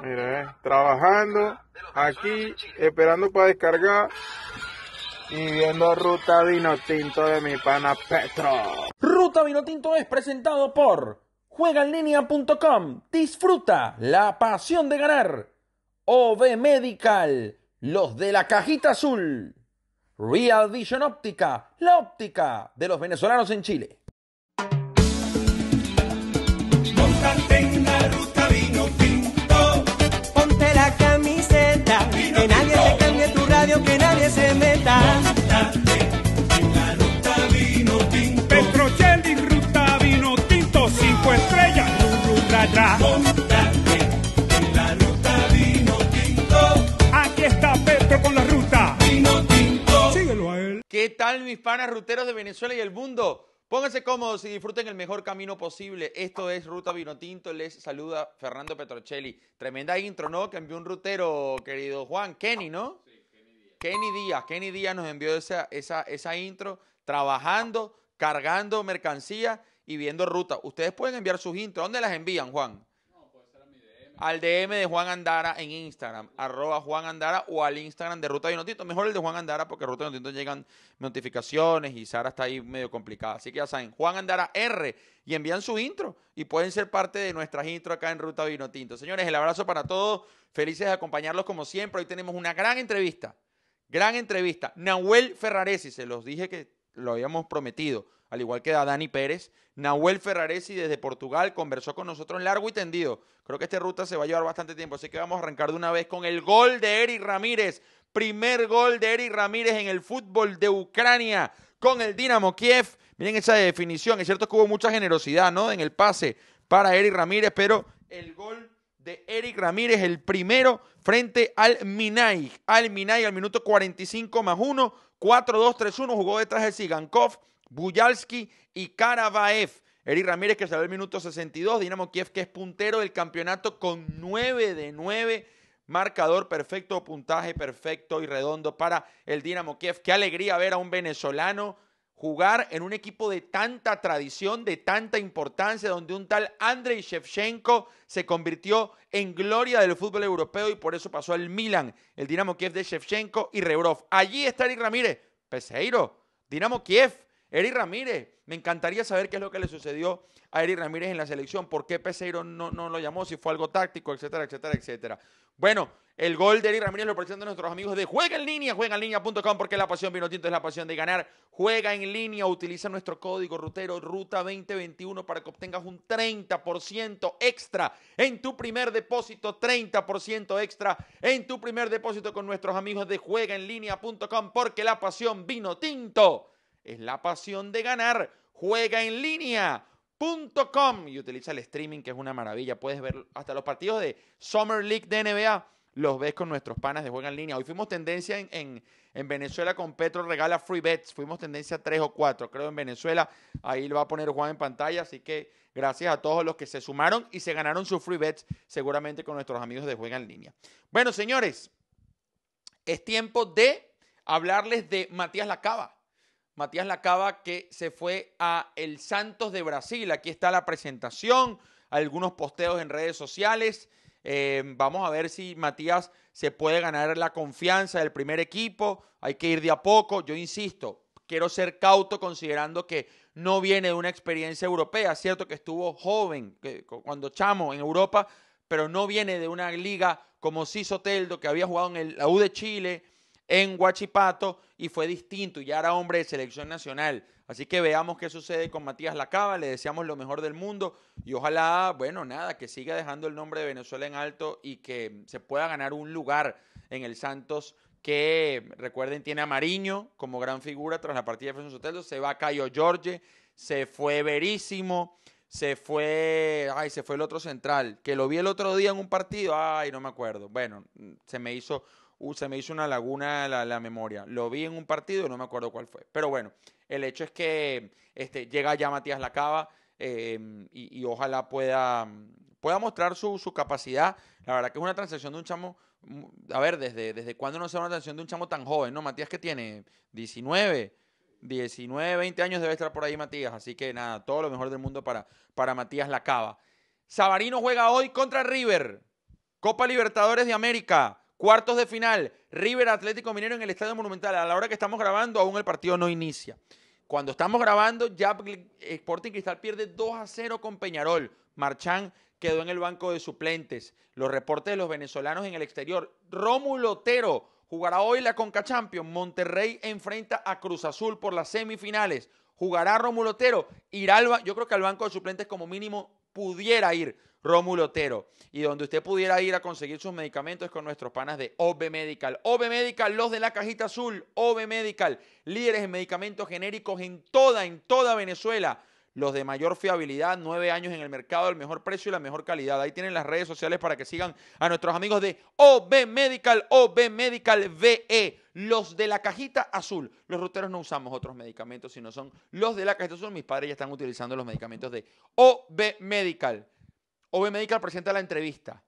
Mira, eh, trabajando aquí, esperando para descargar y viendo Ruta Vino Tinto de mi pana Petro. Ruta Vino es presentado por jueganlinea.com. Disfruta la pasión de ganar. OV Medical, los de la cajita azul. Real Vision Óptica, la óptica de los venezolanos en Chile. se me da. en la ruta vino tinto. Petrochelli ruta vino tinto, cinco estrellas, en la ruta vino tinto. Aquí está Petro con la ruta. Vino tinto. Síguelo a él. ¿Qué tal mis panas ruteros de Venezuela y el mundo? Pónganse cómodos y disfruten el mejor camino posible. Esto es Ruta vino tinto Les saluda Fernando Petrocelli. Tremenda intro, ¿no? Que envió un rutero, querido Juan. Kenny, ¿no? Kenny Díaz, Kenny Díaz nos envió esa, esa, intro trabajando, cargando mercancía y viendo ruta. Ustedes pueden enviar sus intros. ¿Dónde las envían, Juan? Al DM de Juan Andara en Instagram, arroba Juan Andara o al Instagram de Ruta de Mejor el de Juan Andara porque Ruta de llegan notificaciones y Sara está ahí medio complicada. Así que ya saben, Juan Andara R y envían su intro y pueden ser parte de nuestras intro acá en Ruta Vino Tinto. Señores, el abrazo para todos. Felices de acompañarlos como siempre. Hoy tenemos una gran entrevista. Gran entrevista. Nahuel Ferraresi, se los dije que lo habíamos prometido, al igual que a Dani Pérez. Nahuel Ferraresi desde Portugal conversó con nosotros largo y tendido. Creo que esta ruta se va a llevar bastante tiempo, así que vamos a arrancar de una vez con el gol de Eric Ramírez. Primer gol de Eric Ramírez en el fútbol de Ucrania con el Dinamo Kiev. Miren esa definición. Es cierto que hubo mucha generosidad ¿no? en el pase para Eric Ramírez, pero el gol de Eric Ramírez, el primero frente al Minay. Al Minay al minuto 45 más 1, 4-2-3-1, jugó detrás de Sigankov, Buyalski y Karavaev. Eric Ramírez que salió al minuto 62, Dinamo Kiev que es puntero del campeonato con 9 de 9. Marcador perfecto, puntaje perfecto y redondo para el Dinamo Kiev. Qué alegría ver a un venezolano jugar en un equipo de tanta tradición, de tanta importancia, donde un tal Andrei Shevchenko se convirtió en gloria del fútbol europeo y por eso pasó al Milan, el Dinamo Kiev de Shevchenko y Rebrov. Allí está Eric Ramírez, Peseiro, Dinamo Kiev, Eri Ramírez, me encantaría saber qué es lo que le sucedió a Eri Ramírez en la selección, por qué Peseiro no, no lo llamó, si fue algo táctico, etcétera, etcétera, etcétera. Bueno, el gol de Eri Ramírez lo presentan nuestros amigos de Juega en Línea, línea.com, porque la pasión vino tinto, es la pasión de ganar. Juega en línea, utiliza nuestro código rutero Ruta 2021 para que obtengas un 30% extra en tu primer depósito, 30% extra en tu primer depósito con nuestros amigos de línea.com, porque la pasión vino tinto es la pasión de ganar. Juega en línea. y utiliza el streaming que es una maravilla. Puedes ver hasta los partidos de Summer League de NBA, los ves con nuestros panas de Juega en Línea. Hoy fuimos tendencia en, en Venezuela con Petro Regala Free Bets, fuimos tendencia tres o cuatro, creo en Venezuela. Ahí lo va a poner Juan en pantalla, así que gracias a todos los que se sumaron y se ganaron sus Free Bets seguramente con nuestros amigos de Juega en Línea. Bueno señores, es tiempo de hablarles de Matías Lacaba. Matías Lacaba que se fue a el Santos de Brasil. Aquí está la presentación, algunos posteos en redes sociales. Em, vamos a ver si Matías se puede ganar la confianza del primer equipo. Hay que ir de a poco. Yo insisto, quiero ser cauto considerando que no viene de una experiencia europea. Cierto que estuvo joven, cuando chamo en Europa, pero no viene de una liga como Cisoteldo, que había jugado en el, la U de Chile, en Huachipato y fue distinto y ya era hombre de selección nacional. Así que veamos qué sucede con Matías Lacaba, le deseamos lo mejor del mundo y ojalá, bueno, nada, que siga dejando el nombre de Venezuela en alto y que se pueda ganar un lugar en el Santos que, recuerden, tiene a Mariño como gran figura tras la partida de Fernando Soteldo, se va Cayo Jorge, se fue Verísimo, se fue, ay, se fue el otro central, que lo vi el otro día en un partido, ay, no me acuerdo. Bueno, se me hizo, uh, se me hizo una laguna la, la, memoria. Lo vi en un partido, y no me acuerdo cuál fue. Pero bueno, el hecho es que este, llega ya Matías Lacaba eh, y, ojalá pueda, pueda mostrar su, capacidad. La verdad que es una transacción de un chamo a ver, desde, desde cuándo no se da una atención de un chamo tan joven, ¿no? Matías que tiene 19, 19, 20 años debe estar por ahí Matías. Así que nada, todo lo mejor del mundo para, para Matías Lacaba. Sabarino juega hoy contra River. Copa Libertadores de América. Cuartos de final. River Atlético Minero en el Estadio Monumental. A la hora que estamos grabando, aún el partido no inicia. Cuando estamos grabando, ya Sporting Cristal pierde 2 a 0 con Peñarol. Marchán quedó en el banco de suplentes. Los reportes de los venezolanos en el exterior. Rómulo Otero Jugará hoy la Conca Champions. Monterrey enfrenta a Cruz Azul por las semifinales. Jugará Romulo Otero. Yo creo que al banco de suplentes como mínimo pudiera ir Romulo Otero. Y donde usted pudiera ir a conseguir sus medicamentos es con nuestros panas de OB Medical. OB Medical, los de la cajita azul. OB Medical, líderes en medicamentos genéricos en toda, en toda Venezuela los de mayor fiabilidad, nueve años en el mercado, el mejor precio y la mejor calidad. Ahí tienen las redes sociales para que sigan a nuestros amigos de OB Medical, OB Medical VE. Los de la cajita azul. Los ruteros no usamos otros medicamentos, sino son los de la cajita azul. Mis padres ya están utilizando los medicamentos de OB Medical. OB Medical presenta la entrevista.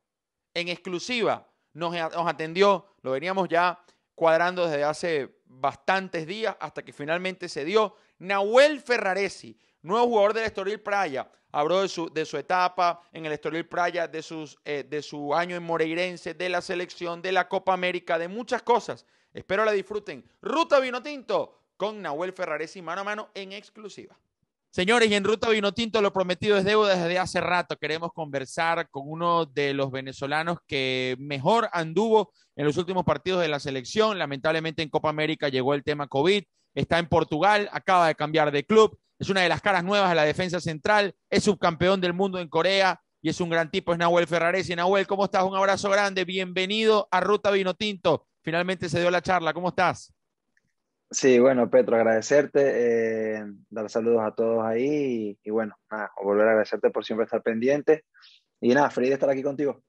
En exclusiva nos, nos atendió, lo veníamos ya cuadrando desde hace bastantes días hasta que finalmente se dio. Nahuel Ferraresi, Nuevo jugador del Estoril Praia. Habló de su, de su etapa en el Estoril Praia, de, sus, eh, de su año en Moreirense, de la selección, de la Copa América, de muchas cosas. Espero la disfruten. Ruta Vinotinto con Nahuel Ferraresi mano a mano en exclusiva. Señores, y en Ruta Vinotinto lo prometido es deuda desde hace rato. Queremos conversar con uno de los venezolanos que mejor anduvo en los últimos partidos de la selección. Lamentablemente en Copa América llegó el tema COVID. Está en Portugal, acaba de cambiar de club es una de las caras nuevas de la defensa central, es subcampeón del mundo en Corea y es un gran tipo, es Nahuel Ferraresi. Nahuel, ¿cómo estás? Un abrazo grande, bienvenido a Ruta Tinto. Finalmente se dio la charla, ¿cómo estás? Sí, bueno, Petro, agradecerte, eh, dar saludos a todos ahí y, bueno, volver a agradecerte por siempre estar pendiente y nada, feliz de estar aquí contigo.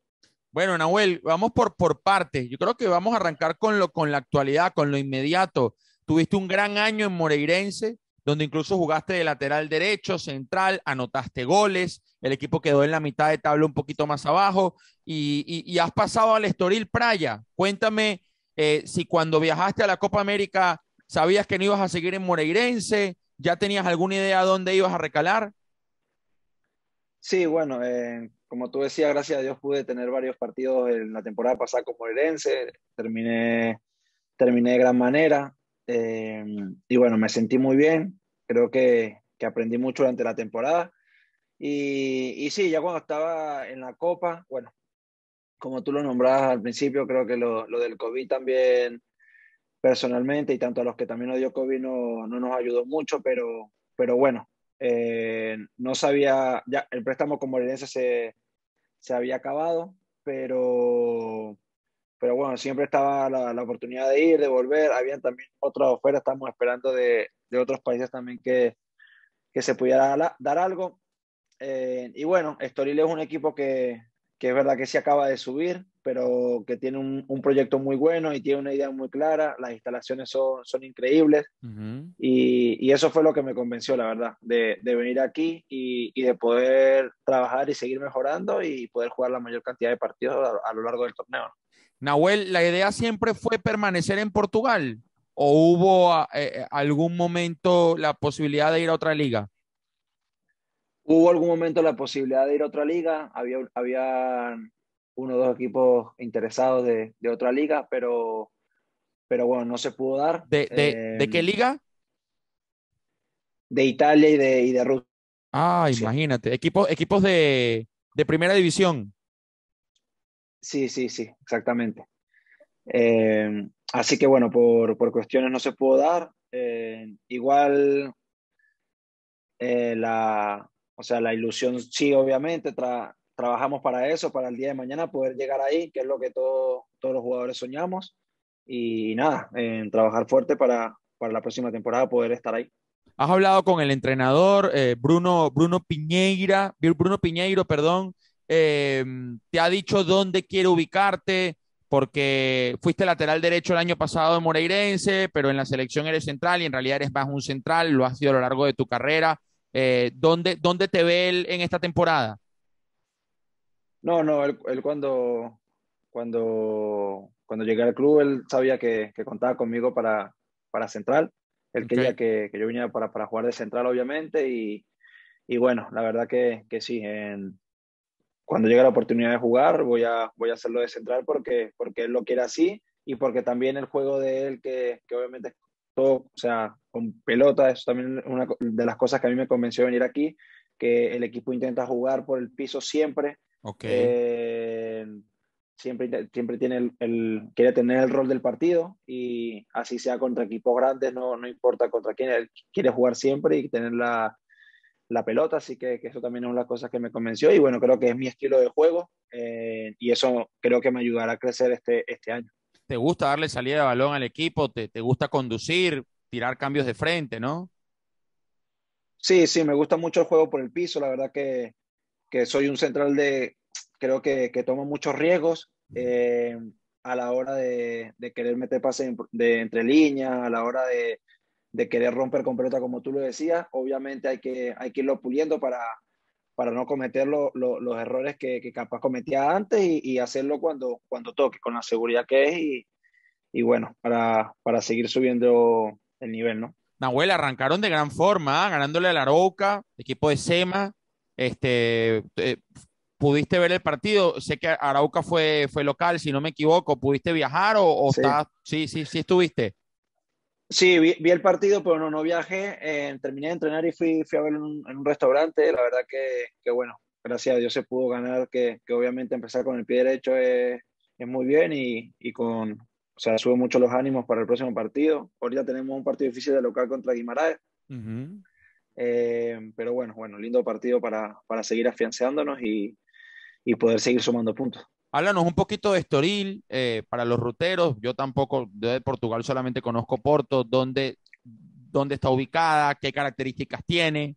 Bueno, Nahuel, vamos por, por partes. Yo creo que vamos a arrancar con, lo, con la actualidad, con lo inmediato. Tuviste un gran año en Moreirense, donde incluso jugaste de lateral derecho, central, anotaste goles, el equipo quedó en la mitad de tabla un poquito más abajo y, has pasado al Estoril Praya. Cuéntame eh, si cuando viajaste a la Copa América sabías que no ibas a seguir en Moreirense, ya tenías alguna idea dónde ibas a recalar. Sí, bueno, eh, como tú decías, gracias a Dios pude tener varios partidos en la temporada pasada con Moreirense, terminé, terminé de gran manera, eh, y bueno, me sentí muy bien creo que, que aprendí mucho durante la temporada. Y, y, sí, ya cuando estaba en la Copa, bueno, como tú lo nombrabas al principio, creo que lo, lo del COVID también personalmente y tanto a los que también nos dio COVID no, no nos ayudó mucho, pero, pero bueno, eh, no sabía, ya el préstamo con Morelense se, se había acabado, pero, pero bueno, siempre estaba la, la, oportunidad de ir, de volver, habían también otras ofertas, estamos esperando de, de otros países también que, que se pudiera dar, algo. Eh, y bueno, Estoril es un equipo que, que, es verdad que se acaba de subir, pero que tiene un, un, proyecto muy bueno y tiene una idea muy clara, las instalaciones son, son increíbles y, y, eso fue lo que me convenció, la verdad, de, de venir aquí y, y, de poder trabajar y seguir mejorando y poder jugar la mayor cantidad de partidos a lo largo del torneo. Nahuel, la idea siempre fue permanecer en Portugal o hubo ah, eh, eh, algún momento la posibilidad de ir a otra liga? Hubo algún momento la posibilidad de ir a otra liga, había, había uno o dos equipos interesados de, de, otra liga, pero, pero bueno, no se pudo dar. ¿De, qué em, liga? De Italia y de, y de Rusia. Ah, imagínate, equipos, equipos de, de primera división. Sí, sí, sí, exactamente. Eh, así que bueno, por, por, cuestiones no se pudo dar. Eh, igual, eh, la, o sea, la ilusión sí, obviamente, tra, trabajamos para eso, para el día de mañana poder llegar ahí, que es lo que todo, todos los jugadores soñamos. Y nada, trabajar fuerte para, para la próxima temporada poder estar ahí. Has hablado con el entrenador eh, Bruno, Bruno Piñeira, Bruno Piñeiro, perdón. Eh, te ha dicho dónde quiere ubicarte, porque fuiste lateral derecho el año pasado de Moreirense, pero en la selección eres central y en realidad eres más un central, lo has sido a lo largo de tu carrera. Eh, ¿dónde, ¿dónde, te ve él en esta temporada? No, no, él, cuando, cuando, cuando llegué al club, él sabía que, contaba conmigo para, para central. Él quería que, yo viniera para, para jugar de central, obviamente, y, y bueno, la verdad que, que sí, en, cuando llegue la oportunidad de jugar voy a, voy a hacerlo de central porque, porque él lo quiere así y porque también el juego de él, que, que obviamente es todo, o sea, con pelota, eso también una de las cosas que a mí me convenció venir aquí, que el equipo intenta jugar por el piso siempre. Eh, siempre, siempre tiene el, quiere tener el rol del partido y así sea contra equipos grandes, no, no importa contra quién, él quiere jugar siempre y tener la, la pelota, así que, eso también es una de las cosas que me convenció y bueno, creo que es mi estilo de juego eh, y eso creo que me ayudará a crecer este, este año. ¿Te gusta darle salida de balón al equipo? ¿Te, ¿Te gusta conducir, tirar cambios de frente, no? Sí, sí, me gusta mucho el juego por el piso, la verdad que, soy un central de, creo que, tomo muchos riesgos eh, a la hora de, de querer meter pase de, entre líneas, a la hora de, de querer romper con como tú lo decías. Obviamente hay que, hay que irlo puliendo para, para no cometer los errores que, capaz cometía antes y, hacerlo cuando, cuando toque, con la seguridad que es y, bueno, para, para, seguir subiendo el nivel, ¿no? Nahuel, arrancaron de gran forma, ganándole al Arauca, equipo de Sema. Este, eh, ¿Pudiste ver el partido? Sé que Arauca fue, fue local, si no me equivoco. ¿Pudiste viajar o, o Estás... sí, sí, sí estuviste? Sí, vi, el partido, pero no, no viajé. Eh, terminé de entrenar y fui, a verlo en, un, restaurante. La verdad que, bueno, gracias a Dios se pudo ganar, que, obviamente empezar con el pie derecho es, muy bien y, con, o sea, sube mucho los ánimos para el próximo partido. Ahorita tenemos un partido difícil de local contra Guimaraes. Eh, pero bueno, bueno, lindo partido para, para seguir afianzándonos y poder seguir sumando puntos. Háblanos un poquito de Estoril eh, para los ruteros. Yo tampoco, de Portugal solamente conozco Porto. ¿Dónde, dónde está ubicada? ¿Qué características tiene?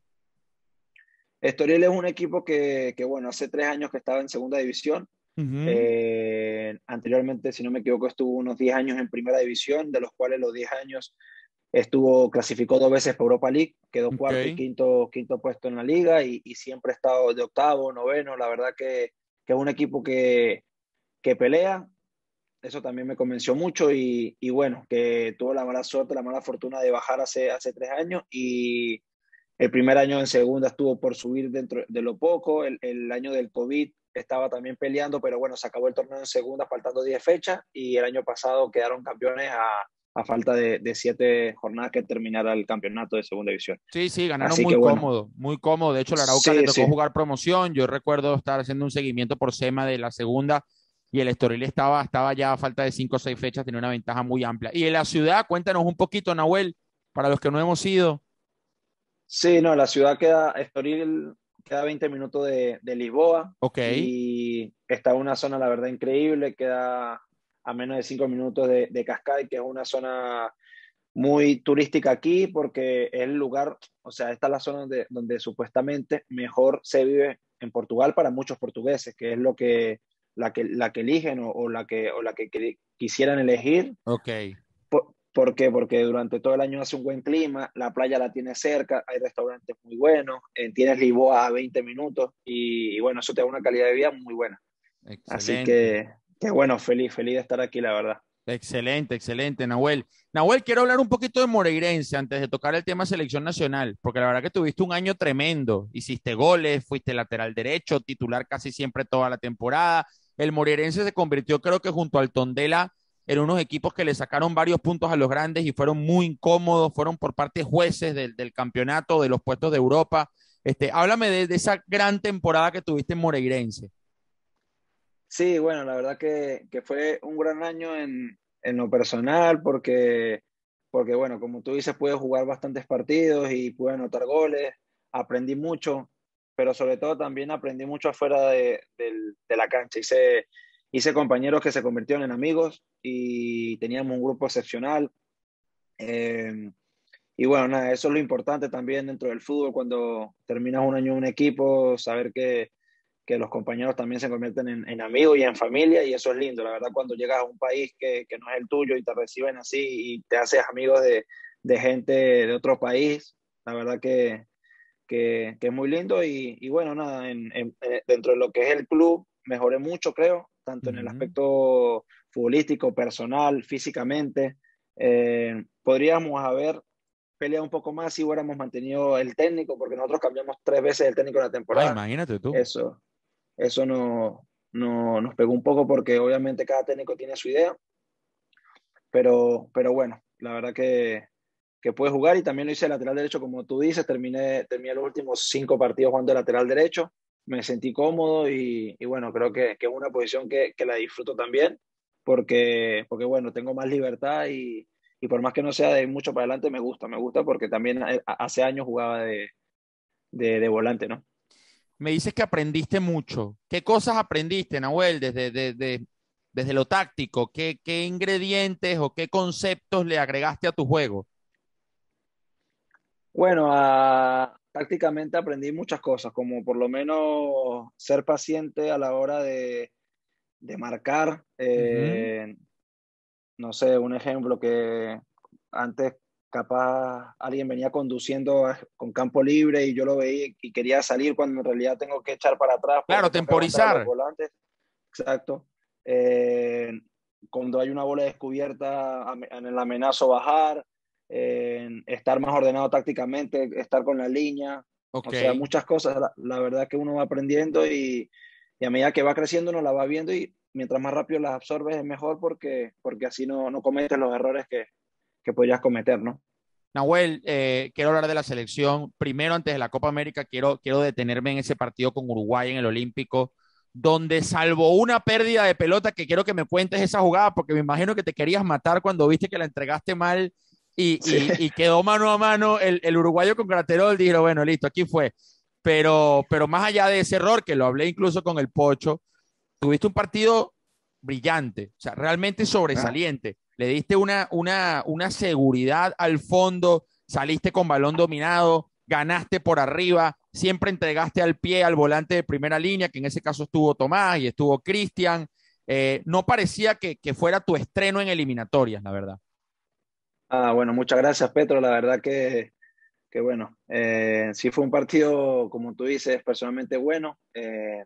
Estoril es un equipo que, bueno, hace tres años que estaba en segunda división. Eh, anteriormente, si no me equivoco, estuvo unos diez años en primera división, de los cuales los diez años estuvo, clasificó dos veces por Europa League, quedó cuarto y quinto, quinto puesto en la liga y, siempre ha estado de octavo, noveno. La verdad que es un equipo que, que pelea. Eso también me convenció mucho y, bueno, que tuvo la mala suerte, la mala fortuna de bajar hace, hace tres años y el primer año en segunda estuvo por subir dentro de lo poco, el, año del COVID estaba también peleando, pero bueno, se acabó el torneo en segunda faltando diez fechas y el año pasado quedaron campeones a, falta de, siete jornadas que terminara el campeonato de segunda división. Sí, sí, ganaron muy cómodo, muy cómodo. De hecho, la Arauca le tocó jugar promoción. Yo recuerdo estar haciendo un seguimiento por SEMA de la segunda y el Estoril estaba, estaba ya a falta de cinco o seis fechas, tenía una ventaja muy amplia. Y en la ciudad, cuéntanos un poquito, Nahuel, para los que no hemos ido. Sí, no, la ciudad queda, Estoril queda 20 minutos de, Lisboa. Ok. Y está una zona, la verdad, increíble, queda a menos de cinco minutos de, de que es una zona muy turística aquí porque es el lugar, o sea, esta es la zona donde, donde supuestamente mejor se vive en Portugal para muchos portugueses, que es lo que la que, la que eligen o, la que, o la que, quisieran elegir. Ok. Por, qué? Porque durante todo el año hace un buen clima, la playa la tiene cerca, hay restaurantes muy buenos, eh, tienes Lisboa a 20 minutos y, bueno, eso te da una calidad de vida muy buena. Así que, qué bueno, feliz, feliz de estar aquí, la verdad. Excelente, excelente, Nahuel. Nahuel, quiero hablar un poquito de Moreirense antes de tocar el tema selección nacional, porque la verdad que tuviste un año tremendo. Hiciste goles, fuiste lateral derecho, titular casi siempre toda la temporada, el Moreirense se convirtió, creo que junto al Tondela, en unos equipos que le sacaron varios puntos a los grandes y fueron muy incómodos, fueron por parte jueces del, campeonato, de los puestos de Europa. Este, háblame de, esa gran temporada que tuviste en Moreirense. Sí, bueno, la verdad que, fue un gran año en, lo personal porque, porque, bueno, como tú dices, pude jugar bastantes partidos y pude anotar goles, aprendí mucho, pero sobre todo también aprendí mucho afuera de, la cancha. Hice, hice compañeros que se convirtieron en amigos y teníamos un grupo excepcional. Em, y bueno, nada, eso es lo importante también dentro del fútbol, cuando terminas un año en un equipo, saber que, los compañeros también se convierten en, amigos y en familia, y eso es lindo. La verdad, cuando llegas a un país que, no es el tuyo y te reciben así y te haces amigos de gente de otro país, la verdad que, que, es muy lindo y, bueno, nada, eh, dentro de lo que es el club mejoré mucho, creo, tanto en el aspecto futbolístico, personal, físicamente. Eh, podríamos haber peleado un poco más si hubiéramos mantenido el técnico, porque nosotros cambiamos tres veces el técnico en la temporada. Ah, imagínate tú. Eso, eso no, nos pegó un poco porque obviamente cada técnico tiene su idea. Pero, pero bueno, la verdad que, que puede jugar y también lo hice de lateral derecho, como tú dices, terminé, terminé los últimos cinco partidos jugando de lateral derecho, me sentí cómodo y, bueno, creo que, es una posición que, que, la disfruto también, porque, porque bueno, tengo más libertad y, y, por más que no sea de mucho para adelante, me gusta, me gusta porque también hace años jugaba de, de, de volante, ¿no? Me dices que aprendiste mucho. ¿Qué cosas aprendiste, Nahuel, desde, desde, desde lo táctico? ¿Qué, ¿Qué ingredientes o qué conceptos le agregaste a tu juego? Bueno, ah, prácticamente aprendí muchas cosas, como por lo menos ser paciente a la hora de, marcar. Eh, no sé, un ejemplo que antes capaz alguien venía conduciendo ah, con campo libre y yo lo veía y quería salir cuando en realidad tengo que echar para atrás. Claro, temporizar. Exacto. Eh, cuando hay una bola descubierta en el amenazo bajar estar más ordenado tácticamente, estar con la línea, o sea, muchas cosas, la, verdad que uno va aprendiendo y, a medida que va creciendo uno la va viendo y mientras más rápido las absorbes es mejor porque, porque así no, no cometes los errores que, que podrías cometer, ¿no? Nahuel, eh, quiero hablar de la selección. Primero, antes de la Copa América, quiero, quiero detenerme en ese partido con Uruguay en el Olímpico, donde salvo una pérdida de pelota, que quiero que me cuentes esa jugada, porque me imagino que te querías matar cuando viste que la entregaste mal y, quedó mano a mano el, uruguayo con Craterol, Dijo, bueno, listo, aquí fue. Pero, pero más allá de ese error, que lo hablé incluso con el Pocho, tuviste un partido brillante, o sea, realmente ah. sobresaliente. Le diste una, una, una seguridad al fondo, saliste con balón dominado, ganaste por arriba, siempre entregaste al pie al volante de primera línea, que en ese caso estuvo Tomás y estuvo Cristian. Eh, no parecía que fuera tu estreno en eliminatorias, la verdad. Ah, bueno, muchas gracias, Petro. La verdad que, que bueno, eh, sí fue un partido, como tú dices, personalmente bueno. Eh,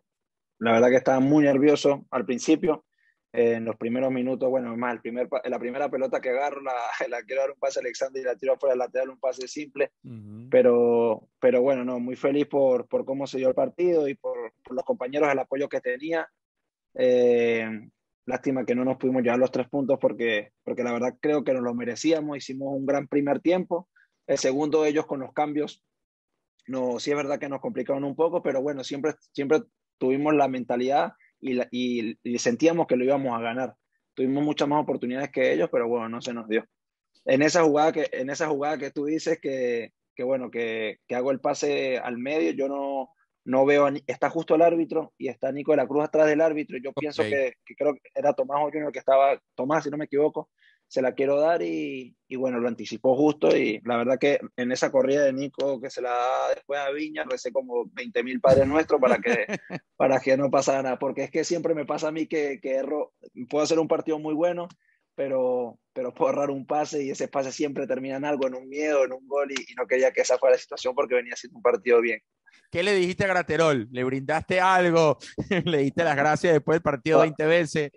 la verdad que estaba muy nervioso al principio. Eh, en los primeros minutos, bueno, más el primer, la primera pelota que agarro, la, quiero dar un pase a Alexander y la tiro fuera el lateral, un pase simple. pero, pero bueno, no, muy feliz por, por cómo se dio el partido y por, los compañeros, el apoyo que tenía. Lástima que no nos pudimos llevar los tres puntos porque, porque la verdad creo que nos lo merecíamos. Hicimos un gran primer tiempo. El segundo ellos con los cambios, no, sí es verdad que nos complicaron un poco, pero bueno, siempre, siempre tuvimos la mentalidad y, sentíamos que lo íbamos a ganar. Tuvimos muchas más oportunidades que ellos, pero bueno, no se nos dio. En esa jugada que, en esa jugada que tú dices que, que bueno, que, que hago el pase al medio, yo no, no veo, está justo el árbitro y está Nico de la Cruz atrás del árbitro. Yo pienso que, que, creo que era Tomás Junior que estaba, Tomás, si no me equivoco, se la quiero dar y, bueno, lo anticipó justo y la verdad que en esa corrida de Nico que se la da después a Viña, recé como 20 mil padres nuestros para que, para que no pasara nada, porque es que siempre me pasa a mí que, que erro, puedo hacer un partido muy bueno, pero, pero puedo ahorrar un pase y ese pase siempre termina en algo, en un miedo, en un gol y, no quería que esa fuera la situación porque venía siendo un partido bien. ¿Qué le dijiste a Graterol? ¿Le brindaste algo? ¿Le diste las gracias después del partido 20 veces?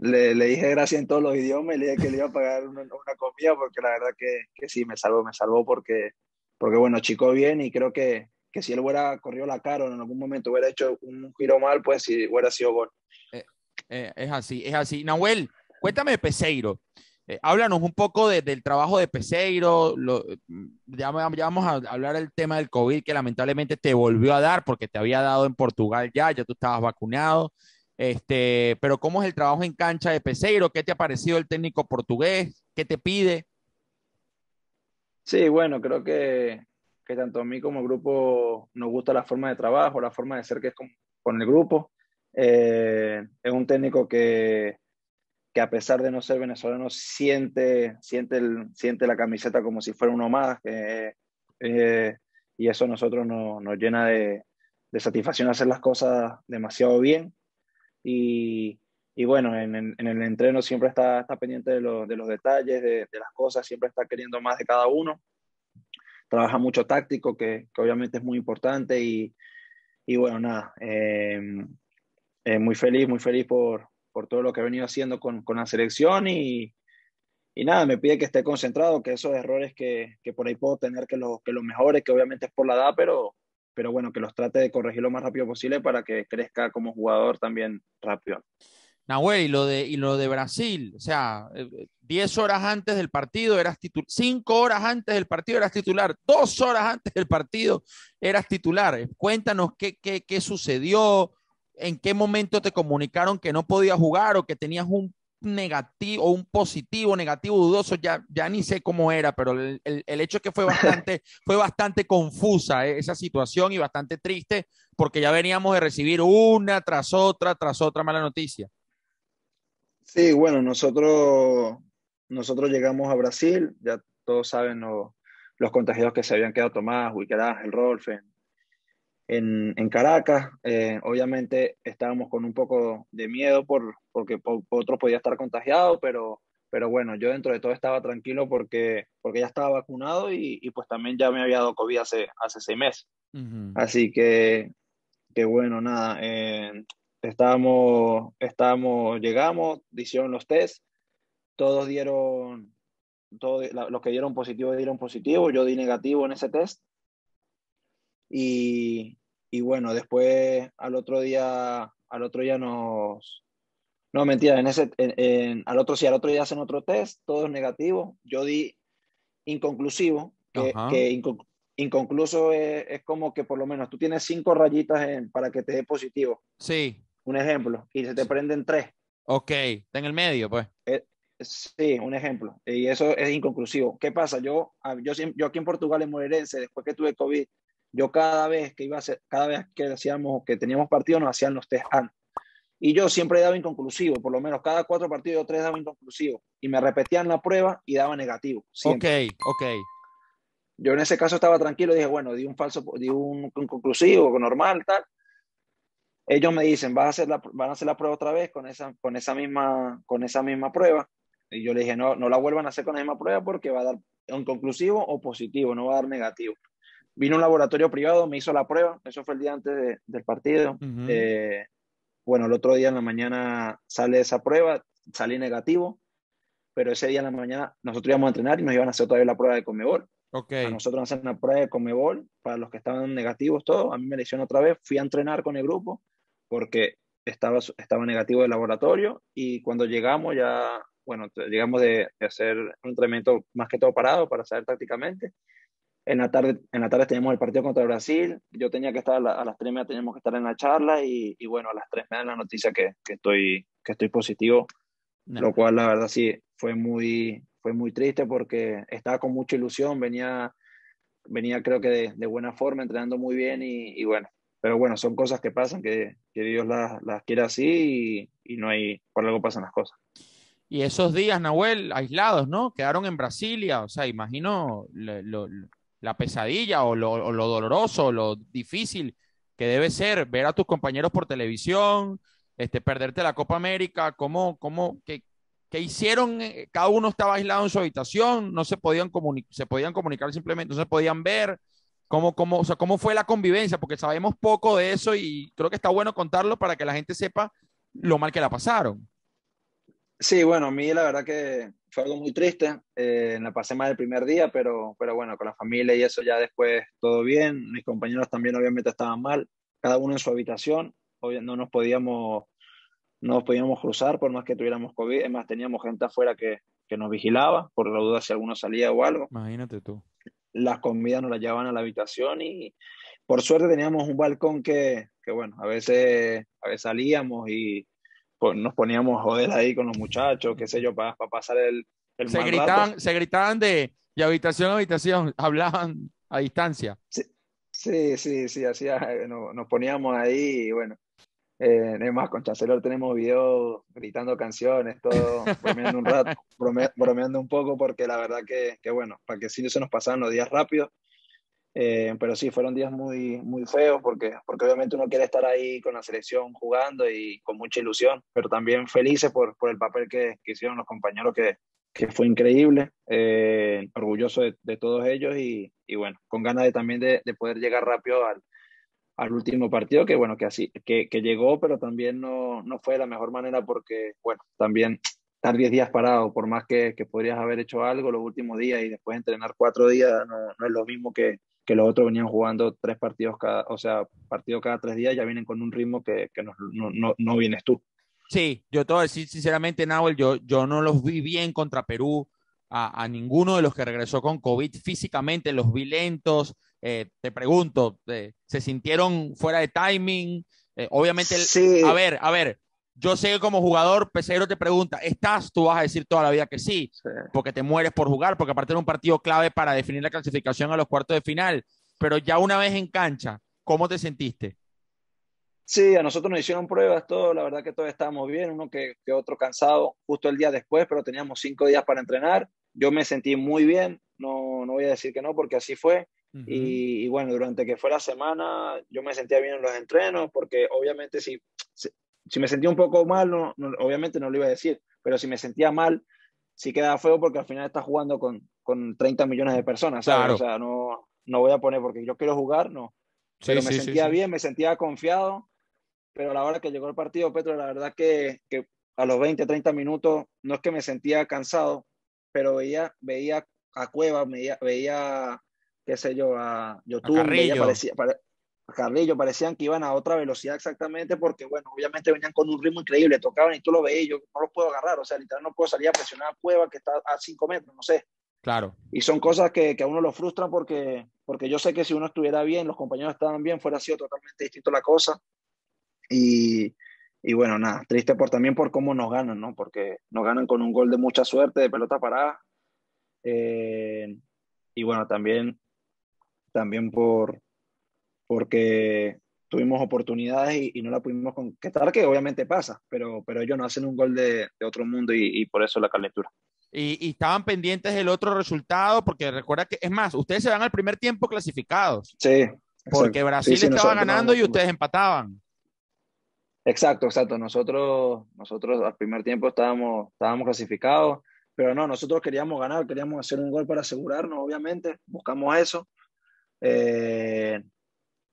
Le, le, dije gracias en todos los idiomas le dije que le iba a pagar una, comida porque la verdad que, sí, me salvó, me salvó porque, porque bueno, chico bien y creo que, que si él hubiera corrido la cara o en algún momento hubiera hecho un giro mal, pues si hubiera sido gol. Eh, eh, es así, es así. Nahuel, cuéntame de Peseiro. Eh, háblanos un poco del trabajo de Peseiro, lo, mm, ya, vamos a hablar del tema del COVID que lamentablemente te volvió a dar porque te había dado en Portugal ya, ya tú estabas vacunado, este, pero ¿cómo es el trabajo en cancha de Peseiro? ¿Qué te ha parecido el técnico portugués? ¿Qué te pide? Sí, bueno, creo que, tanto a mí como al grupo nos gusta la forma de trabajo, la forma de ser que es con, el grupo. Eh, es un técnico que, que a pesar de no ser venezolano siente, siente, siente la camiseta como si fuera uno más. Eh, eh, y eso a nosotros nos llena de, satisfacción hacer las cosas demasiado bien. Y, bueno, en, el entreno siempre está, está pendiente de, los detalles, de, las cosas, siempre está queriendo más de cada uno. Trabaja mucho táctico, que, obviamente es muy importante. Y, bueno, nada, eh, eh, muy feliz, muy feliz por, por todo lo que ha venido haciendo con, con la selección y, y, nada, me pide que esté concentrado, que esos errores que, que por ahí puedo tener, que los que lo mejore, que obviamente es por la edad, pero, pero bueno, que los trate de corregir lo más rápido posible para que crezca como jugador también rápido. Nahuel, y lo de, y lo de Brasil, o sea, 10 eh, horas antes del partido eras titular, 5 horas antes del partido eras titular, 2 horas antes del partido eras titular. Cuéntanos qué, qué, qué sucedió, en qué momento te comunicaron que no podías jugar o que tenías un negativo, o un positivo, negativo, dudoso, ya, ya ni sé cómo era, pero el, hecho es que fue bastante, fue bastante confusa eh, esa situación y bastante triste porque ya veníamos de recibir una tras otra, tras otra mala noticia. Sí, bueno, nosotros, nosotros llegamos a Brasil, ya todos saben los, contagiados que se habían quedado Tomás, Wiqueras, el Rolfen, en, en Caracas. Eh, obviamente estábamos con un poco de miedo por, porque otro podía estar contagiado, pero, pero bueno, yo dentro de todo estaba tranquilo porque, porque ya estaba vacunado y, y pues también ya me había dado COVID hace, hace seis meses. Así que, que bueno, nada, eh, estábamos, estábamos, llegamos, hicieron los test, todos dieron, todos, los que dieron positivo dieron positivo, yo di negativo en ese test y, bueno, después al otro día, al otro día nos... No, mentira, en ese, en, al otro al otro día hacen otro test, todo es negativo. Yo di inconclusivo, que, inconcluso es, como que por lo menos tú tienes cinco rayitas para que te dé positivo. Sí. Un ejemplo, y se te prenden tres. Ok, está en el medio, pues. Eh, sí, un ejemplo. Y eso es inconclusivo. ¿Qué pasa? Yo, ah, yo, yo aquí en Portugal, en Morerense, después que tuve COVID, yo cada vez que iba a cada vez que hacíamos, que teníamos partido, nos hacían los test antes. Y yo siempre daba inconclusivo, por lo menos cada cuatro partidos o tres daba inconclusivo. Y me repetían la prueba y daba negativo. Ok, ok. Yo en ese caso estaba tranquilo, dije, bueno, di un falso, di un inconclusivo, normal, tal. Ellos me dicen, ¿Vas a hacer la, van a hacer la prueba otra vez con esa, con esa, misma, con esa misma prueba. Y yo le dije, no, no la vuelvan a hacer con la misma prueba porque va a dar inconclusivo o positivo, no va a dar negativo vino un laboratorio privado, me hizo la prueba, eso fue el día antes del partido. Eh, bueno, el otro día en la mañana sale esa prueba, salí negativo, pero ese día en la mañana nosotros íbamos a entrenar y nos iban a hacer todavía la prueba de Comebol. Okay. A nosotros nos hacen la prueba de Comebol, para los que estaban negativos todo, a mí me lesionó otra vez, fui a entrenar con el grupo porque estaba, estaba negativo el laboratorio y cuando llegamos ya, bueno, llegamos de, de hacer un entrenamiento más que todo parado para saber tácticamente en la, tarde, en la tarde teníamos el partido contra Brasil, yo tenía que estar a, las las 3 media, teníamos que estar en la charla y, y bueno, a las 3 me dan la noticia que, que, estoy, que estoy positivo, lo cual la verdad sí fue muy, fue muy triste porque estaba con mucha ilusión, venía, venía creo que de, buena forma, entrenando muy bien y, y, bueno, pero bueno, son cosas que pasan, que, que Dios las, las quiera así y, y no hay, por algo pasan las cosas. Y esos días, Nahuel, aislados, ¿no? Quedaron en Brasilia, o sea, imagino lo, la pesadilla o lo, doloroso, lo difícil que debe ser ver a tus compañeros por televisión, este, perderte la Copa América, cómo, cómo, qué, hicieron, eh, cada uno estaba aislado en su habitación, no se podían, se podían comunicar simplemente, no se podían ver, cómo, cómo, o sea, cómo fue la convivencia, porque sabemos poco de eso y creo que está bueno contarlo para que la gente sepa lo mal que la pasaron. Sí, bueno, a mí la verdad que fue algo muy triste. la eh, pasé mal el primer día, pero, pero bueno, con la familia y eso ya después todo bien. Mis compañeros también obviamente estaban mal, cada uno en su habitación. no nos podíamos, podíamos cruzar por más que tuviéramos COVID. Es más, teníamos gente afuera que, nos vigilaba por la duda si alguno salía o algo. Imagínate tú. Las comidas nos las llevaban a la habitación y por suerte teníamos un balcón que, que bueno, a veces, a veces salíamos y nos poníamos joder ahí con los muchachos, qué sé yo, para, para pasar el, el se mal gritaban, rato. Se gritaban de, habitación a habitación, hablaban a distancia. Sí, sí, sí, así, ah, nos, poníamos ahí y bueno. Eh, con Chancellor tenemos videos gritando canciones, todo bromeando un rato, bromeando un poco, porque la verdad que, que bueno, para que sí se nos pasaban los días rápidos, eh, pero sí, fueron días muy, muy feos porque, porque obviamente uno quiere estar ahí con la selección jugando y con mucha ilusión, pero también felices por, por el papel que, hicieron los compañeros que, que fue increíble, eh, orgulloso de, todos ellos y, y, bueno, con ganas de, también de, poder llegar rápido al, al último partido, que bueno, que así, que, que llegó, pero también no, no, fue de la mejor manera porque, bueno, también estar 10 días parado, por más que, que, podrías haber hecho algo los últimos días y después entrenar cuatro días, no, no es lo mismo que, que los otros venían jugando tres partidos cada, o sea, partido cada tres días, ya vienen con un ritmo que, no, no, vienes tú. Sí, yo te voy a decir sinceramente, Nahuel, yo, yo no los vi bien contra Perú, a, ninguno de los que regresó con COVID físicamente, los vi lentos, eh, te pregunto, eh, ¿se sintieron fuera de timing? Eh, obviamente, a ver, a ver, yo sé que como jugador, pesero te pregunta, ¿estás? Tú vas a decir toda la vida que sí, porque te mueres por jugar, porque aparte era un partido clave para definir la clasificación a los cuartos de final. Pero ya una vez en cancha, ¿cómo te sentiste? Sí, a nosotros nos hicieron pruebas, todo, la verdad que todos estábamos bien, uno que, otro cansado justo el día después, pero teníamos cinco días para entrenar. Yo me sentí muy bien, no, no voy a decir que no, porque así fue. y, bueno, durante que fue la semana, yo me sentía bien en los entrenos, porque obviamente si si me sentía un poco mal, no, obviamente no lo iba a decir, pero si me sentía mal, sí quedaba feo porque al final estás jugando con, con 30 millones de personas, O sea, no, no voy a poner porque yo quiero jugar, no. pero me sentía bien, me sentía confiado, pero a la hora que llegó el partido, Petro, la verdad que, que a los 20, 30 minutos, no es que me sentía cansado, pero veía, veía a Cueva, veía, veía qué sé yo, a YouTube, parecía, Carrillo, parecían que iban a otra velocidad exactamente porque, bueno, obviamente venían con un ritmo increíble, tocaban y tú lo veías, yo no lo puedo agarrar, o sea, literal no puedo salir a presionar a Cueva que está a 5 metros, no sé. Claro. Y son cosas que, que a uno lo frustran porque, porque yo sé que si uno estuviera bien, los compañeros estaban bien, fuera sido totalmente distinto la cosa. Y, bueno, nada, triste por, también por cómo nos ganan, ¿no? Porque nos ganan con un gol de mucha suerte, de pelota parada. Eh, y bueno, también, también por, porque tuvimos oportunidades y, no la pudimos conquistar, que obviamente pasa, pero, pero ellos no hacen un gol de, otro mundo y, por eso la calentura. Y, estaban pendientes del otro resultado, porque recuerda que, es más, ustedes se van al primer tiempo clasificados. Sí. Porque Brasil estaba ganando y ustedes empataban. Exacto, exacto. Nosotros, nosotros al primer tiempo estábamos, estábamos clasificados, pero no, nosotros queríamos ganar, queríamos hacer un gol para asegurarnos, obviamente, buscamos eso. Eh,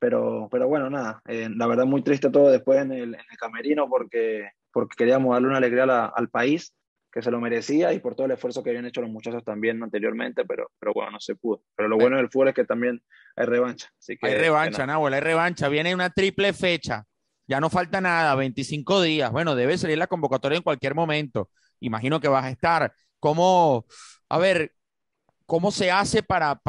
pero, bueno, nada, eh, la verdad muy triste todo después en el, camerino porque, porque queríamos darle una alegría al país que se lo merecía y por todo el esfuerzo que habían hecho los muchachos también anteriormente, pero, pero bueno, no se pudo. Pero lo bueno del fútbol es que también hay revancha. Así que, hay revancha, Nahuel, hay revancha. Viene una triple fecha. Ya no falta nada, 25 días. Bueno, debe salir la convocatoria en cualquier momento. Imagino que vas a estar. como... A ver, cómo se hace para,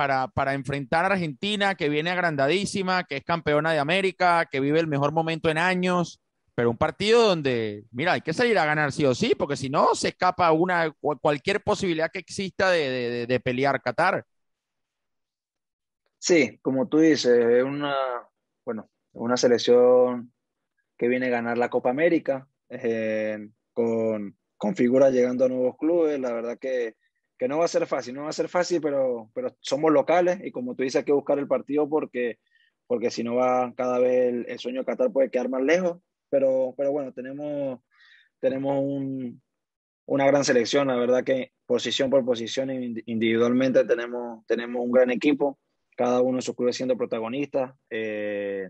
enfrentar a Argentina, que viene agrandadísima, que es campeona de América, que vive el mejor momento en años, pero un partido donde, mira, hay que salir a ganar sí o sí, porque si no, se escapa una, cualquier posibilidad que exista de, de, de pelear Qatar. Sí, como tú dices, es una, bueno, una selección que viene a ganar la Copa América, eh, con, con figuras llegando a nuevos clubes, la verdad que no va a ser fácil, no va a ser fácil, pero, pero somos locales y como tú dices, hay que buscar el partido porque, porque si no va cada vez el, sueño de Qatar puede quedar más lejos, pero, pero bueno, tenemos, tenemos una gran selección, la verdad que posición por posición individualmente tenemos, tenemos un gran equipo, cada uno su sus siendo protagonista eh,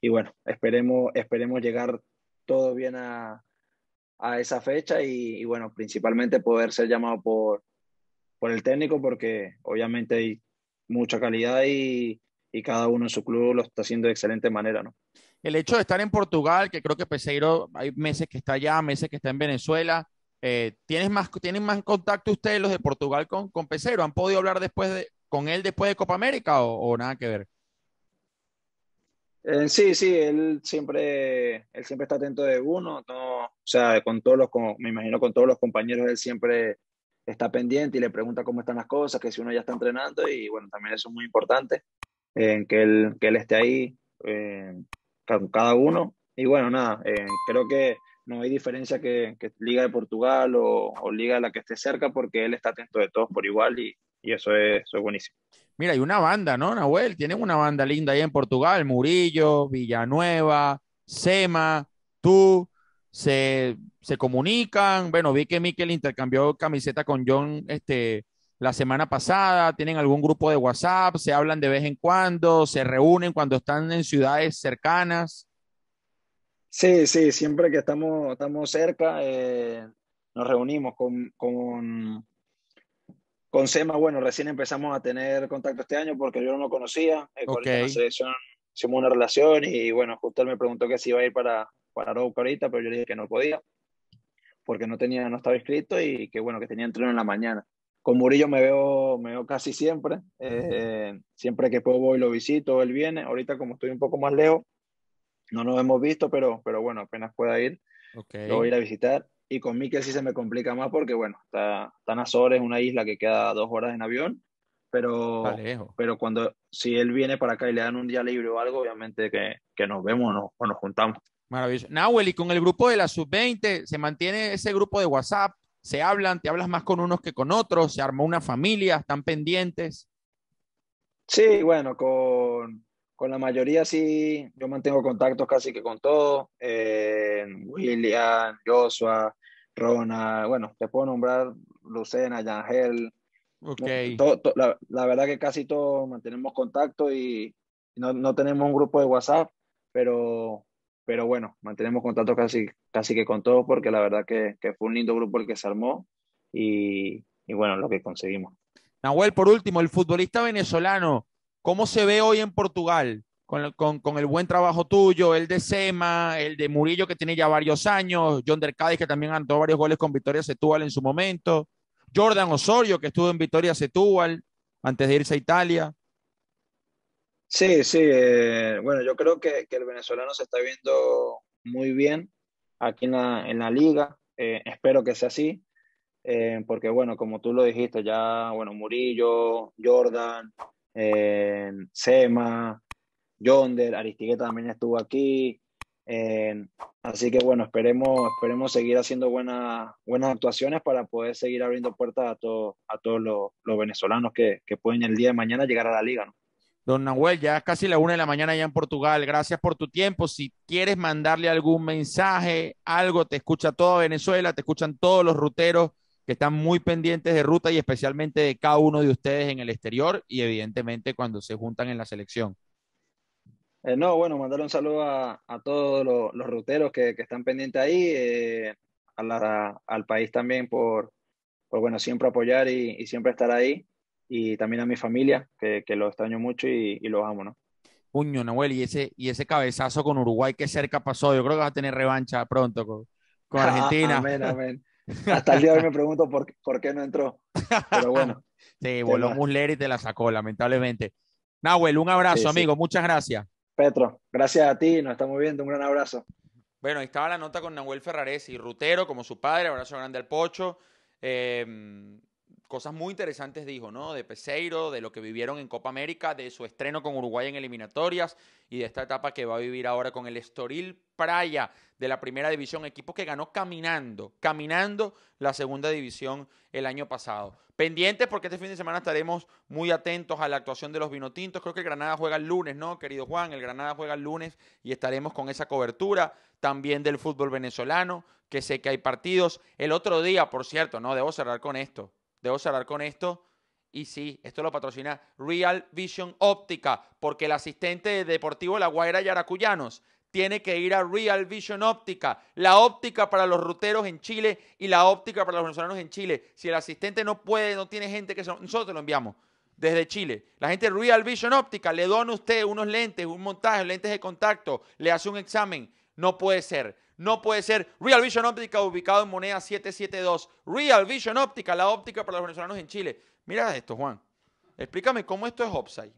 y bueno, esperemos, esperemos llegar todo bien a, esa fecha y bueno, principalmente poder ser llamado por, por el técnico, porque obviamente hay mucha calidad y, cada uno en su club lo está haciendo de excelente manera, ¿no? El hecho de estar en Portugal, que creo que Peseiro, hay meses que está allá, meses que está en Venezuela, eh, ¿tienes más, ¿tienen más contacto ustedes los de Portugal con, con Peseiro? ¿Han podido hablar después de, con él después de Copa América o, nada que ver? Eh, sí, sí, él siempre, él siempre está atento de uno, o sea, con todos los, me imagino con todos los compañeros, él siempre está pendiente y le pregunta cómo están las cosas, que si uno ya está entrenando y bueno, también eso es muy importante, que, él, que él esté ahí eh, cada uno. Y bueno, nada, eh, creo que no hay diferencia que, Liga de Portugal o, Liga la que esté cerca porque él está atento de todos por igual y, eso, es, eso es buenísimo. Mira, hay una banda, ¿no, Nahuel? Tienen una banda linda ahí en Portugal, Murillo, Villanueva, Sema, tú, se, comunican. Bueno, vi que Mikel intercambió camiseta con John este, la semana pasada, tienen algún grupo de WhatsApp, se hablan de vez en cuando, se reúnen cuando están en ciudades cercanas. Sí, sí, siempre que estamos, estamos cerca, eh, nos reunimos con, con, SEMA. Bueno, recién empezamos a tener contacto este año porque yo no lo conocía. hicimos una relación y bueno, justo me preguntó que si iba a ir para, para Rock ahorita, pero yo dije que no podía, porque no, tenía, no estaba inscrito y que bueno, que tenía entreno en la mañana. Con Murillo me veo, me veo casi siempre, eh, siempre que puedo voy lo visito, él viene, ahorita como estoy un poco más lejos, no nos hemos visto, pero, pero bueno, apenas pueda ir, lo voy a ir a visitar. Y con Miquel sí se me complica más porque, bueno, está, está en Azores, una isla que queda dos horas en avión, pero, pero cuando si él viene para acá y le dan un día libre o algo, obviamente que, que nos vemos o nos juntamos. Maravilloso. Nahuel, y con el grupo de la sub-20, ¿se mantiene ese grupo de WhatsApp? ¿Se hablan? ¿Te hablas más con unos que con otros? ¿Se armó una familia? ¿Están pendientes? Sí, bueno, con, la mayoría sí. Yo mantengo contactos casi que con todos. Eh, William, Joshua, Rona, bueno, te puedo nombrar Lucena, Yangel. Okay. la, verdad que casi todos mantenemos contacto y no tenemos un grupo de WhatsApp, pero pero bueno, mantenemos contacto casi, casi que con todos porque la verdad que, fue un lindo grupo el que se armó y, bueno, lo que conseguimos. Nahuel, por último, el futbolista venezolano, ¿cómo se ve hoy en Portugal? Con, el buen trabajo tuyo, el de Sema, el de Murillo que tiene ya varios años, John Del que también anotó varios goles con Victoria Setúbal en su momento, Jordan Osorio que estuvo en Victoria Setúbal antes de irse a Italia. Sí, sí, eh, bueno, yo creo que, el venezolano se está viendo muy bien aquí en la, liga, eh, espero que sea así, eh, porque bueno, como tú lo dijiste, ya, bueno, Murillo, Jordan, Sema, Yonder, Aristigueta también estuvo aquí, así que bueno, esperemos, esperemos seguir haciendo buenas, buenas actuaciones para poder seguir abriendo puertas a, todos, a todos los, venezolanos que, que pueden el día de mañana llegar a la liga, ¿no? Don Nahuel, ya es casi la una de la mañana allá en Portugal. Gracias por tu tiempo. Si quieres mandarle algún mensaje, algo, te escucha toda Venezuela, te escuchan todos los ruteros que están muy pendientes de ruta y especialmente de cada uno de ustedes en el exterior y evidentemente cuando se juntan en la selección. Eh, no, bueno, mandar un saludo a, todos los, ruteros que, están pendientes ahí, eh, al país también por, por, bueno, siempre apoyar y, y siempre estar ahí y también a mi familia, que, que lo extraño mucho y, y amo, ¿no? Puño, Nahuel, y ese, y ese cabezazo con Uruguay que cerca pasó, yo creo que vas a tener revancha pronto con, Argentina. amén, amén. Hasta el día de hoy me pregunto por, qué no entró. Pero bueno. Sí, voló un Musler y te la sacó, lamentablemente. Nahuel, un abrazo, amigo. Muchas gracias. Petro, gracias a ti. Nos estamos viendo. Un gran abrazo. Bueno, estaba la nota con Nahuel y Rutero como su padre. Abrazo grande al Pocho. Eh, cosas muy interesantes dijo, ¿no? De Peseiro, de lo que vivieron en Copa América, de su estreno con Uruguay en eliminatorias y de esta etapa que va a vivir ahora con el Estoril Praia de la Primera División, equipo que ganó caminando, caminando la Segunda División el año pasado. Pendientes porque este fin de semana estaremos muy atentos a la actuación de los Vinotintos. Creo que el Granada juega el lunes, ¿no, querido Juan? El Granada juega el lunes y estaremos con esa cobertura también del fútbol venezolano, que sé que hay partidos. El otro día, por cierto, no, debo cerrar con esto debo cerrar con esto. Y sí, esto lo patrocina Real Vision Óptica, porque el asistente de deportivo La Guaira Yaracuyanos tiene que ir a Real Vision Óptica, la óptica para los ruteros en Chile y la óptica para los venezolanos en Chile. Si el asistente no puede, no tiene gente que se... nosotros lo enviamos desde Chile. La gente de Real Vision Óptica le dona a usted unos lentes, un montaje, lentes de contacto, le hace un examen. No puede ser. No puede ser Real Vision Óptica ubicado en moneda 772. Real Vision Óptica, la óptica para los venezolanos en Chile. Mira esto, Juan. Explícame cómo esto es offside.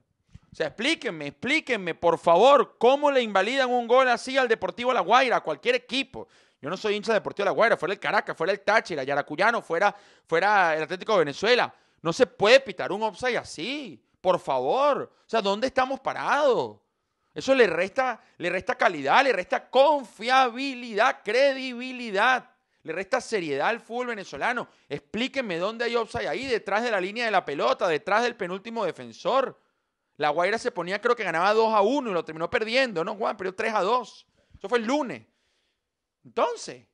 O sea, explíquenme, explíquenme, por favor, cómo le invalidan un gol así al Deportivo La Guaira, a cualquier equipo. Yo no soy hincha de Deportivo La Guaira, fuera el Caracas, fuera el Táchira, Yaracuyano, fuera, fuera el Atlético de Venezuela. No se puede pitar un offside así, por favor. O sea, ¿dónde estamos parados? Eso le resta, le resta calidad, le resta confiabilidad, credibilidad, le resta seriedad al fútbol venezolano. Explíquenme dónde hay offside ahí, detrás de la línea de la pelota, detrás del penúltimo defensor. La Guaira se ponía, creo que ganaba 2 a 1 y lo terminó perdiendo, ¿no, Juan? Perdió 3 a 2. Eso fue el lunes. Entonces,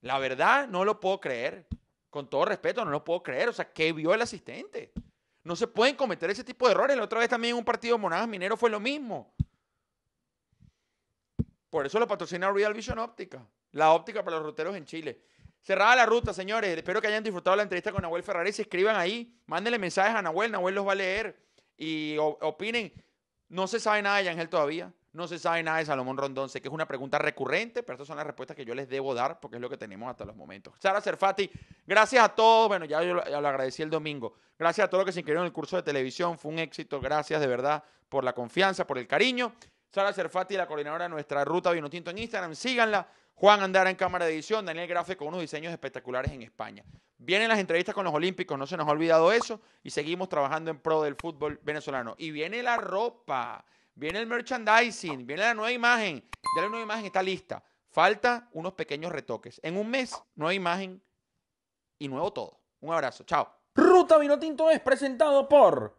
la verdad no lo puedo creer. Con todo respeto, no lo puedo creer. O sea, ¿qué vio el asistente? No se pueden cometer ese tipo de errores. La otra vez también en un partido de Monagas Minero fue lo mismo. Por eso lo patrocina Real Vision Óptica, la óptica para los ruteros en Chile. Cerrada la ruta, señores. Espero que hayan disfrutado la entrevista con Nahuel Ferrari. Se escriban ahí, mándenle mensajes a Nahuel, Nahuel los va a leer y opinen. No se sabe nada de Yangel todavía, no se sabe nada de Salomón Rondón. Sé que es una pregunta recurrente, pero estas son las respuestas que yo les debo dar porque es lo que tenemos hasta los momentos. Sara Cerfati, gracias a todos. Bueno, ya yo ya lo agradecí el domingo. Gracias a todos los que se inscribieron en el curso de televisión. Fue un éxito. Gracias de verdad por la confianza, por el cariño. Sara Cerfati, la coordinadora de nuestra ruta Vinotinto en Instagram. Síganla. Juan Andara en cámara de edición, Daniel Grafe con unos diseños espectaculares en España. Vienen las entrevistas con los Olímpicos, no se nos ha olvidado eso, y seguimos trabajando en pro del fútbol venezolano. Y viene la ropa, viene el merchandising, viene la nueva imagen. Ya la nueva imagen está lista. Falta unos pequeños retoques. En un mes, nueva imagen y nuevo todo. Un abrazo, chao. Ruta Vinotinto es presentado por